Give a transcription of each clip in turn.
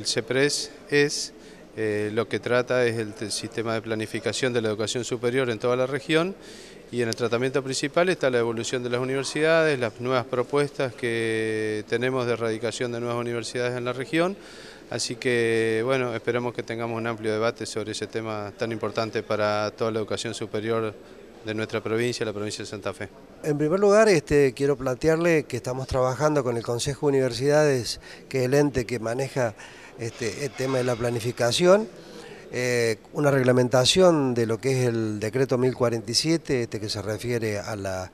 el CEPRES es eh, lo que trata es el, sistema de planificación de la educación superior en toda la región y en el tratamiento principal está la evolución de las universidades, las nuevas propuestas que tenemos de erradicación de nuevas universidades en la región, así que bueno, esperamos que tengamos un amplio debate sobre ese tema tan importante para toda la educación superior de nuestra provincia, la provincia de Santa Fe. En primer lugar, este, quiero plantearle que estamos trabajando con el Consejo de Universidades, que es el ente que maneja este, el tema de la planificación, eh, una reglamentación de lo que es el decreto 1047, este, que se refiere a la,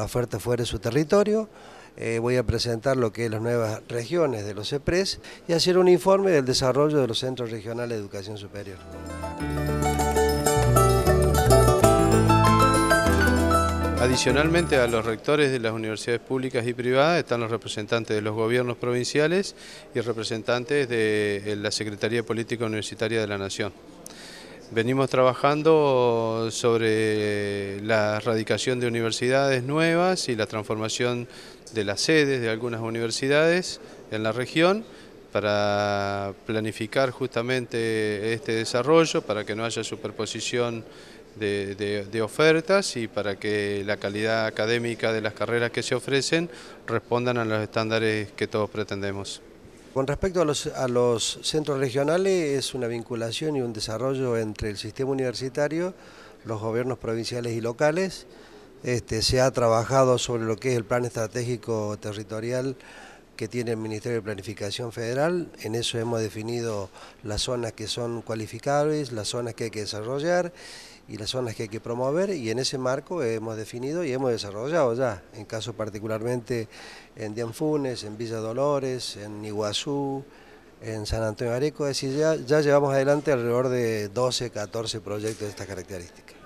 oferta fuera de su territorio. Eh, voy a presentar lo que es las nuevas regiones de los EPRES y hacer un informe del desarrollo de los Centros Regionales de Educación Superior. Adicionalmente a los rectores de las universidades públicas y privadas están los representantes de los gobiernos provinciales y representantes de eh, la Secretaría Política Universitaria de la Nación. Venimos trabajando sobre la erradicación de universidades nuevas y la transformación de las sedes de algunas universidades en la región para planificar justamente este desarrollo, para que no haya superposición de, ofertas y para que la calidad académica de las carreras que se ofrecen respondan a los estándares que todos pretendemos. Con respecto a los, centros regionales, es una vinculación y un desarrollo entre el sistema universitario, los gobiernos provinciales y locales. Este, se ha trabajado sobre lo que es el plan estratégico territorial que tiene el Ministerio de Planificación Federal. En eso hemos definido las zonas que son cualificables, las zonas que hay que desarrollar y las zonas que hay que promover y en ese marco hemos definido y hemos desarrollado ya, en caso particularmente en Dianfunes, en Villa Dolores, en Iguazú, en San Antonio Areco, es decir, ya, ya llevamos adelante alrededor de 12, 14 proyectos de estas características.